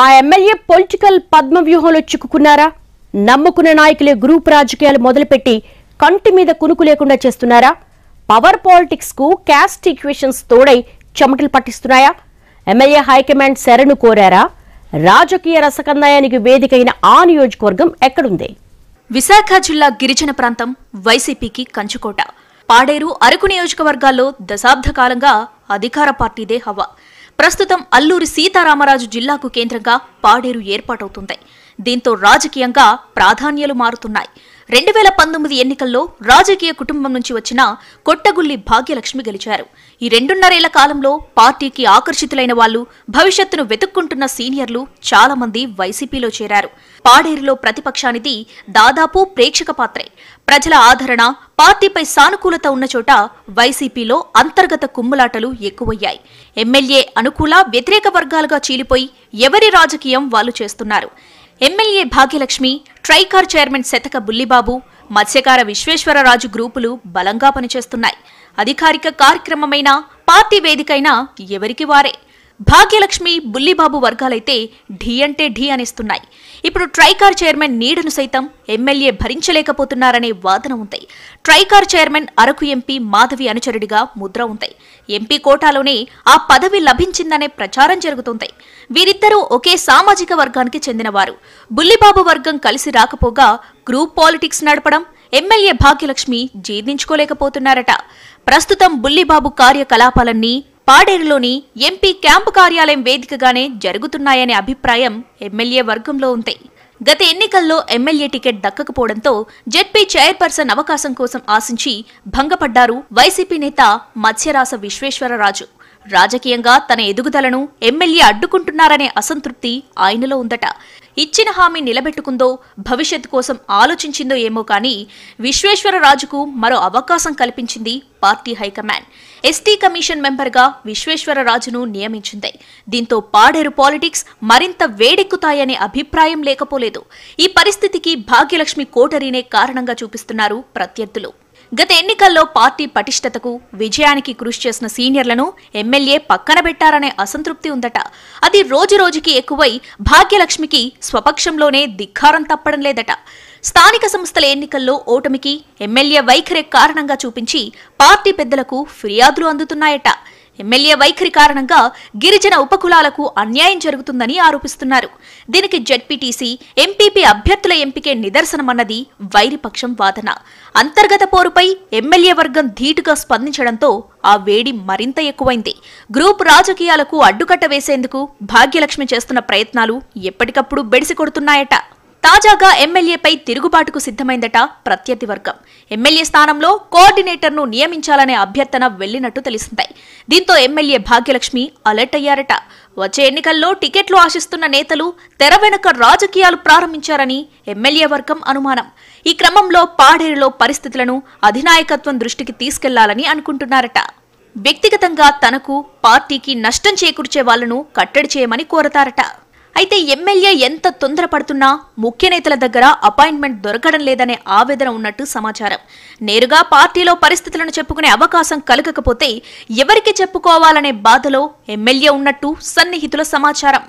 ఆ MLA political పద్మవ్యూహంలో చిక్కుకున్నారా నమ్ముకున్న నాయకులే గ్రూప్ రాజకీయాలు మొదలుపెట్టి కంటి మీద కునుకు లేకుండా చేస్తున్నారా పవర్ పాలిటిక్స్ కు క్యాస్ట్ ఈక్వేషన్స్ తోడై చెమటలు పట్టిస్తున్నాయా ఎమ్మెల్యే హైకమాండ్ శరణు కోరారా రాజకీయ రసకందాయానికి వేదికైన ఆ నియోజకవర్గం ఎక్కడుంది విశాఖ జిల్లా గిరిజన ప్రాంతం వైసీపీకి కంచుకోట పాడేరు అరకు నియోజకవర్గాల్లో దశాబ్ద కాలంగా అధికార పార్టీదే హవా ప్రస్తుతం అల్లూరి సీతారామరాజు జిల్లాకు కేంద్రంగా పాడేరు ఏర్పాటవుతుంది దీంతో రాజకీయంగా ప్రాధాన్యాలు మారుతున్నాయి రెండు వేల పంతొమ్మిది ఎన్నికల్లో రాజకీయ కుటుంబం నుంచి వచ్చిన కొట్టగుల్లి భాగ్యలక్ష్మి గెలిచారు ఈ రెండున్నరేళ్ల కాలంలో పార్టీకి ఆకర్షితులైన వాళ్ళు భవిష్యత్తును వెతుక్కుంటున్న సీనియర్లు చాలా మంది వైసీపీలో చేరారు పాడేరులో ప్రతిపక్షానిది దాదాపు ప్రేక్షక పాత్రే ప్రజల ఆదరణ పార్టీపై సానుకూలత ఉన్న చోట వైసీపీలో అంతర్గత కుమ్ములాటలు ఎక్కువయ్యాయి ఎమ్మెల్యే అనుకూల వ్యతిరేక వర్గాలుగా చీలిపోయి ఎవరి రాజకీయం వాళ్ళు చేస్తున్నారు ఎమ్మెల్యే భాగ్యలక్ష్మి ట్రైకార్ చైర్మన్ శతక బుల్లిబాబు మత్స్యకార విశ్వేశ్వరరాజు గ్రూపులు బలంగా పనిచేస్తున్నాయి అధికారిక కార్యక్రమమైన పార్టీ వేదికైనా ఎవరికి వారే భాగ్యలక్ష్మి బుల్లిబాబు వర్గాలైతే ఢీ అంటే ఢీ అనేస్తున్నాయి ఇప్పుడు ట్రైకార్ చైర్మన్ నీడను సైతం ఎమ్మెల్యే భరించలేకపోతున్నారనే వాదన ఉంది ట్రైకార్ చైర్మన్ అరకు ఎంపీ మాధవి అనుచరుడిగా ముద్ర ఉంది ఎంపీ కోటాలోనే ఆ పదవి లభించిందనే ప్రచారం జరుగుతుంది వీరిద్దరూ ఒకే సామాజిక వర్గానికి చెందినవారు బుల్లిబాబు వర్గం కలిసి రాకపోగా గ్రూప్ పాలిటిక్స్ నడపడం ఎమ్మెల్యే భాగ్యలక్ష్మి జీర్ణించుకోలేకపోతున్నారట ప్రస్తుతం బుల్లిబాబు కార్యకలాపాలన్నీ పాడేరులోని ఎంపీ క్యాంపు కార్యాలయం వేదికగానే జరుగుతున్నాయనే అభిప్రాయం ఎమ్మెల్యే వర్గంలో ఉంది గత ఎన్నికల్లో ఎమ్మెల్యే టికెట్ దక్కకపోవడంతో జెడ్పీ చైర్పర్సన్ అవకాశం కోసం ఆశించి భంగపడ్డారు వైసీపీ నేత మత్స్యరాస విశ్వేశ్వరరాజు రాజకీయంగా తన ఎదుగుదలను ఎమ్మెల్యే అడ్డుకుంటున్నారనే అసంతృప్తి ఆయనలో ఉందట ఇచ్చిన హామీ నిలబెట్టుకుందో భవిష్యత్తు కోసం ఆలోచించిందో ఏమో కానీ విశ్వేశ్వరరాజుకు మరో అవకాశం కల్పించింది పార్టీ హైకమాండ్ ఎస్టీ కమిషన్ మెంబర్గా విశ్వేశ్వరరాజును నియమించింది దీంతో పాడేరు పాలిటిక్స్ మరింత వేడెక్కుతాయనే అభిప్రాయం లేకపోలేదు ఈ పరిస్థితికి భాగ్యలక్ష్మి కోటరీనే కారణంగా చూపిస్తున్నారు ప్రత్యర్థులు గత ఎన్నికల్లో పార్టీ పటిష్టతకు విజయానికి కృషి చేసిన సీనియర్లను ఎమ్మెల్యే పక్కన పెట్టారనే అసంతృప్తి ఉందట అది రోజురోజుకి ఎక్కువై భాగ్యలక్ష్మికి స్వపక్షంలోనే ధిక్కారం తప్పడం లేదట స్థానిక సంస్థల ఎన్నికల్లో ఓటమికి ఎమ్మెల్యే వైఖరే కారణంగా చూపించి పార్టీ పెద్దలకు ఫిర్యాదులు అందుతున్నాయట ఎమ్మెల్యే వైఖరి కారణంగా గిరిజన ఉపకులాలకు అన్యాయం జరుగుతుందని ఆరోపిస్తున్నారు దీనికి జెడ్పీటీసీ ఎంపీపీ అభ్యర్థుల ఎంపికే నిదర్శనమన్నది వైరిపక్షం వాదన అంతర్గత పోరుపై ఎమ్మెల్యే వర్గం ధీటుగా స్పందించడంతో ఆ వేడి మరింత ఎక్కువైంది గ్రూప్ రాజకీయాలకు అడ్డుకట్ట వేసేందుకు భాగ్యలక్ష్మి చేస్తున్న ప్రయత్నాలు ఎప్పటికప్పుడు బెడిసి కొడుతున్నాయట తాజాగా ఎమ్మెల్యేపై తిరుగుబాటుకు సిద్ధమైందట ప్రత్యర్థి వర్గం ఎమ్మెల్యే స్థానంలో కోఆర్డినేటర్ను నియమించాలనే అభ్యర్థన వెళ్లినట్టు తెలిసింది దీంతో ఎమ్మెల్యే భాగ్యలక్ష్మి అలర్ట్ అయ్యారట వచ్చే ఎన్నికల్లో టికెట్లు ఆశిస్తున్న నేతలు తెర వెనుక రాజకీయాలు ప్రారంభించారని ఎమ్మెల్యే వర్గం అనుమానం ఈ క్రమంలో పాడేరులో పరిస్థితులను అధినాయకత్వం దృష్టికి తీసుకెళ్లాలని అనుకుంటున్నారట వ్యక్తిగతంగా తనకు పార్టీకి నష్టం చేకూర్చే వాళ్లను కట్టడి చేయమని కోరతారట అయితే ఎమ్మెల్యే ఎంత తొందరపడుతున్నా ముఖ్య నేతల దగ్గర అపాయింట్మెంట్ దొరకడం లేదనే ఆవేదన ఉన్నట్టు సమాచారం నేరుగా పార్టీలో పరిస్థితులను చెప్పుకునే అవకాశం కలగకపోతే ఎవరికి చెప్పుకోవాలనే బాధలో ఎమ్మెల్యే ఉన్నట్టు సన్నిహితుల సమాచారం